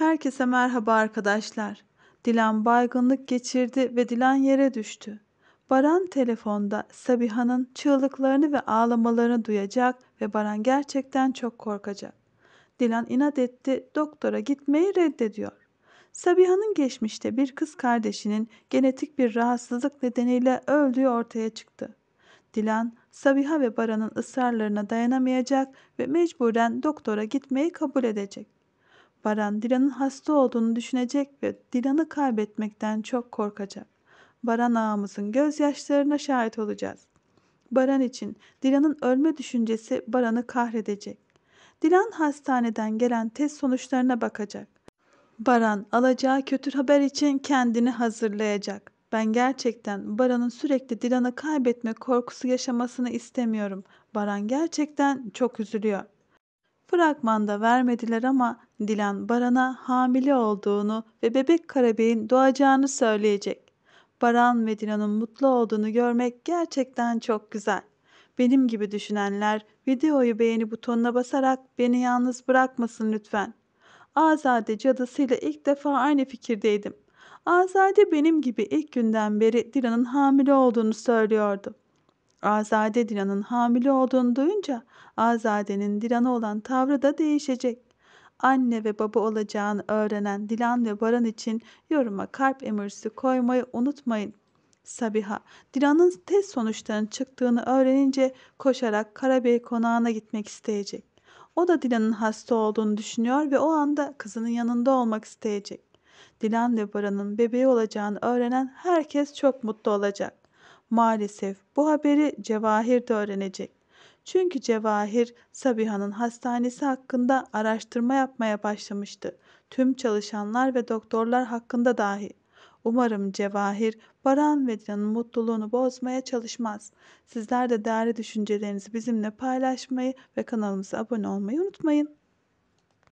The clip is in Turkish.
Herkese merhaba arkadaşlar. Dilan baygınlık geçirdi ve Dilan yere düştü. Baran telefonda Sabiha'nın çığlıklarını ve ağlamalarını duyacak ve Baran gerçekten çok korkacak. Dilan inat etti, doktora gitmeyi reddediyor. Sabiha'nın geçmişte bir kız kardeşinin genetik bir rahatsızlık nedeniyle öldüğü ortaya çıktı. Dilan, Sabiha ve Baran'ın ısrarlarına dayanamayacak ve mecburen doktora gitmeyi kabul edecek. Baran Dilan'ın hasta olduğunu düşünecek ve Dilan'ı kaybetmekten çok korkacak. Baran ağamızın gözyaşlarına şahit olacağız. Baran için Dilan'ın ölme düşüncesi Baran'ı kahredecek. Dilan hastaneden gelen test sonuçlarına bakacak. Baran alacağı kötü haber için kendini hazırlayacak. Ben gerçekten Baran'ın sürekli Dilan'ı kaybetme korkusu yaşamasını istemiyorum. Baran gerçekten çok üzülüyor. Fragmanda vermediler ama Dilan Baran'a hamile olduğunu ve bebek Karabey'in doğacağını söyleyecek. Baran ve Dilan'ın mutlu olduğunu görmek gerçekten çok güzel. Benim gibi düşünenler videoyu beğeni butonuna basarak beni yalnız bırakmasın lütfen. Azade cadısıyla ilk defa aynı fikirdeydim. Azade benim gibi ilk günden beri Dilan'ın hamile olduğunu söylüyordu. Azade Dilan'ın hamile olduğunu duyunca Azade'nin Dilan'a olan tavrı da değişecek. Anne ve baba olacağını öğrenen Dilan ve Baran için yoruma kalp emirsi koymayı unutmayın. Sabiha, Dilan'ın test sonuçlarının çıktığını öğrenince koşarak Karabey konağına gitmek isteyecek. O da Dilan'ın hasta olduğunu düşünüyor ve o anda kızının yanında olmak isteyecek. Dilan ve Baran'ın bebeği olacağını öğrenen herkes çok mutlu olacak. Maalesef bu haberi Cevahir de öğrenecek. Çünkü Cevahir Sabiha'nın hastanesi hakkında araştırma yapmaya başlamıştı. Tüm çalışanlar ve doktorlar hakkında dahi. Umarım Cevahir Baran ve Dilan'ın mutluluğunu bozmaya çalışmaz. Sizler de değerli düşüncelerinizi bizimle paylaşmayı ve kanalımıza abone olmayı unutmayın.